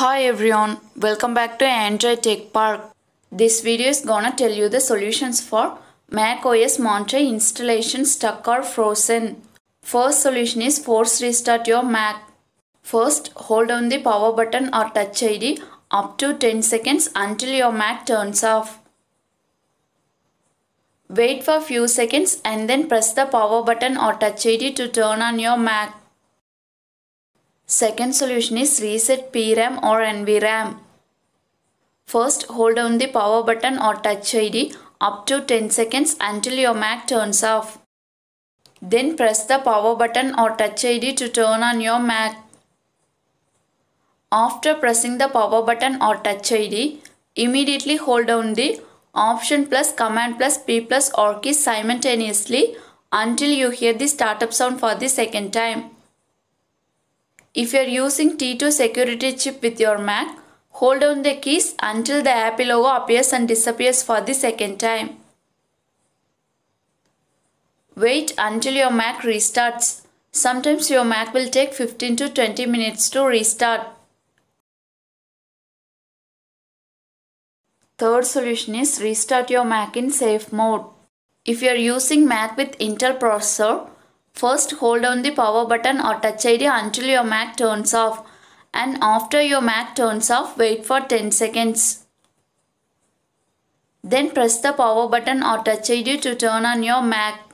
Hi everyone, welcome back to Android Tech Park. This video is gonna tell you the solutions for Mac OS Monterey installation stuck or frozen. First solution is force restart your Mac. First, hold down the power button or touch ID up to 10 seconds until your Mac turns off. Wait for few seconds and then press the power button or touch ID to turn on your Mac. Second solution is reset PRAM or NVRAM. First, hold down the power button or touch ID up to 10 seconds until your Mac turns off. Then press the power button or touch ID to turn on your Mac. After pressing the power button or touch ID, immediately hold down the option plus command plus P plus or key simultaneously until you hear the startup sound for the second time. If you are using T2 security chip with your Mac, hold down the keys until the Apple logo appears and disappears for the second time. Wait until your Mac restarts. Sometimes your Mac will take 15 to 20 minutes to restart. Third solution is restart your Mac in safe mode. If you are using Mac with Intel processor, First hold down the power button or touch ID until your Mac turns off and after your Mac turns off wait for 10 seconds. Then press the power button or touch ID to turn on your Mac.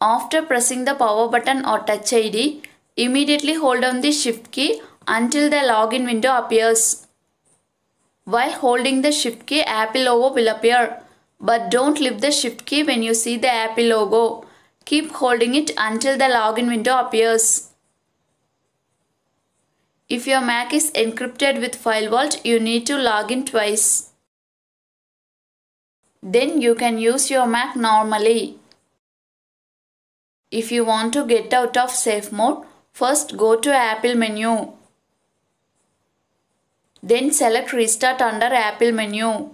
After pressing the power button or touch ID, immediately hold down the shift key until the login window appears. While holding the shift key, Apple logo will appear. But don't leave the shift key when you see the Apple logo. Keep holding it until the login window appears. If your Mac is encrypted with FileVault, you need to log in twice. Then you can use your Mac normally. If you want to get out of safe mode, first go to Apple menu. Then select Restart under Apple menu.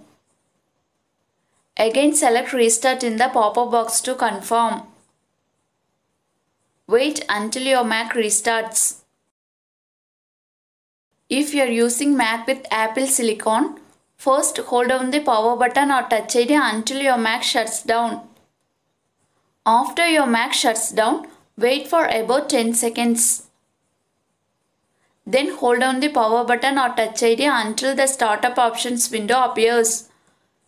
Again select restart in the pop-up box to confirm. Wait until your Mac restarts. If you are using Mac with Apple Silicon, first hold down the power button or touch ID until your Mac shuts down. After your Mac shuts down, wait for about 10 seconds. Then hold down the power button or touch ID until the startup options window appears.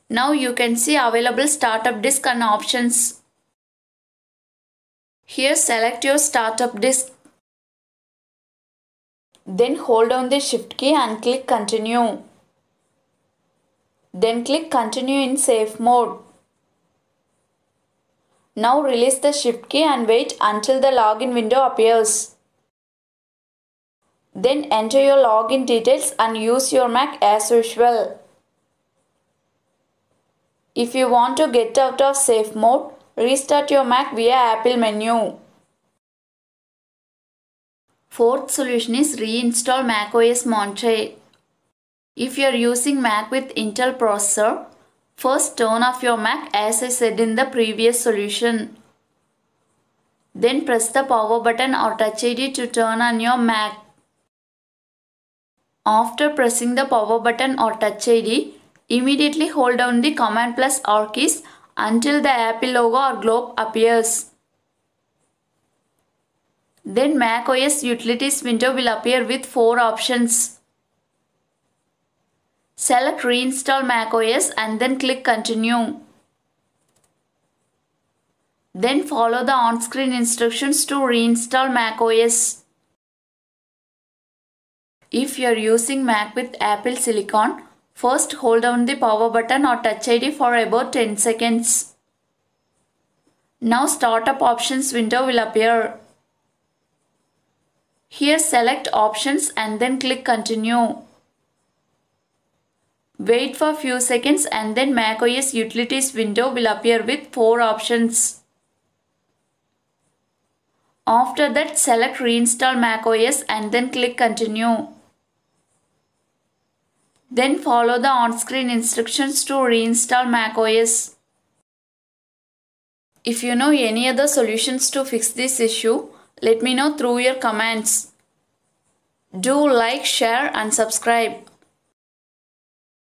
Now you can see available startup disk and options. Here select your startup disk. Then hold down the shift key and click continue. Then click continue in safe mode. Now release the shift key and wait until the login window appears. Then enter your login details and use your Mac as usual. If you want to get out of safe mode, restart your Mac via Apple menu. Fourth solution is reinstall macOS Monterey. If you are using Mac with Intel processor, first turn off your Mac as I said in the previous solution. Then press the power button or touch ID to turn on your Mac. After pressing the power button or touch ID, Immediately hold down the command plus R keys until the Apple logo or globe appears. Then macOS Utilities window will appear with four options. Select Reinstall macOS and then click Continue. Then follow the on-screen instructions to reinstall macOS. If you are using Mac with Apple Silicon, First hold down the power button or touch ID for about 10 seconds. Now startup options window will appear. Here select options and then click continue. Wait for few seconds and then macOS utilities window will appear with four options. After that select reinstall macOS and then click continue. Then follow the on-screen instructions to reinstall macOS. If you know any other solutions to fix this issue, let me know through your comments. Do like, share and subscribe.